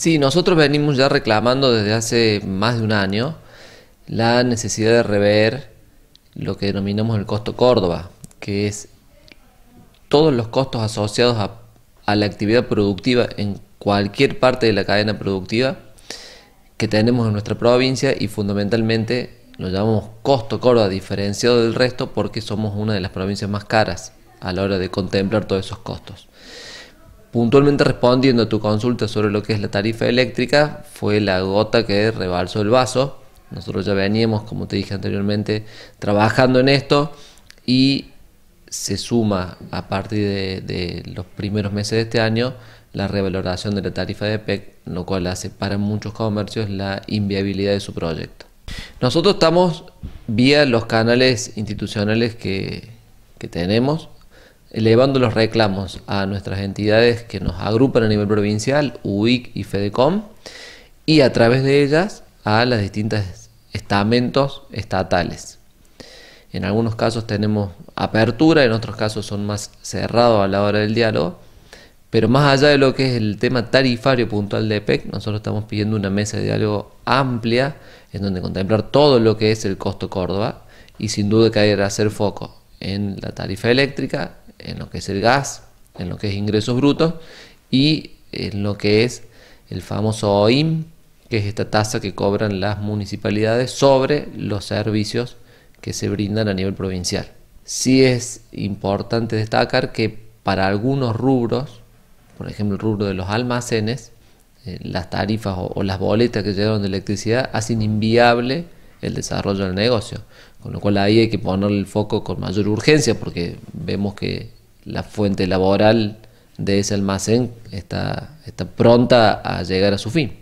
Sí, nosotros venimos ya reclamando desde hace más de un año la necesidad de rever lo que denominamos el costo Córdoba, que es todos los costos asociados a, la actividad productiva en cualquier parte de la cadena productiva que tenemos en nuestra provincia y fundamentalmente lo llamamos costo Córdoba diferenciado del resto porque somos una de las provincias más caras a la hora de contemplar todos esos costos. Puntualmente respondiendo a tu consulta sobre lo que es la tarifa eléctrica, fue la gota que rebalsó el vaso. Nosotros ya veníamos, como te dije anteriormente, trabajando en esto y se suma a partir de, los primeros meses de este año la revaloración de la tarifa de PEC, lo cual hace para muchos comercios la inviabilidad de su proyecto. Nosotros estamos vía los canales institucionales que tenemos, elevando los reclamos a nuestras entidades que nos agrupan a nivel provincial, UIC y FEDECOM, y a través de ellas a las distintas estamentos estatales. En algunos casos tenemos apertura, en otros casos son más cerrados a la hora del diálogo, pero más allá de lo que es el tema tarifario puntual de EPEC, nosotros estamos pidiendo una mesa de diálogo amplia en donde contemplar todo lo que es el costo Córdoba y sin duda caer a hacer foco en la tarifa eléctrica, en lo que es el gas, en lo que es ingresos brutos y en lo que es el famoso OIM, que es esta tasa que cobran las municipalidades sobre los servicios que se brindan a nivel provincial. Sí es importante destacar que para algunos rubros, por ejemplo el rubro de los almacenes, eh, las tarifas o, las boletas que llevan de electricidad hacen inviable el desarrollo del negocio. Con lo cual ahí hay que poner el foco con mayor urgencia porque vemos que la fuente laboral de ese almacén está, está pronta a llegar a su fin.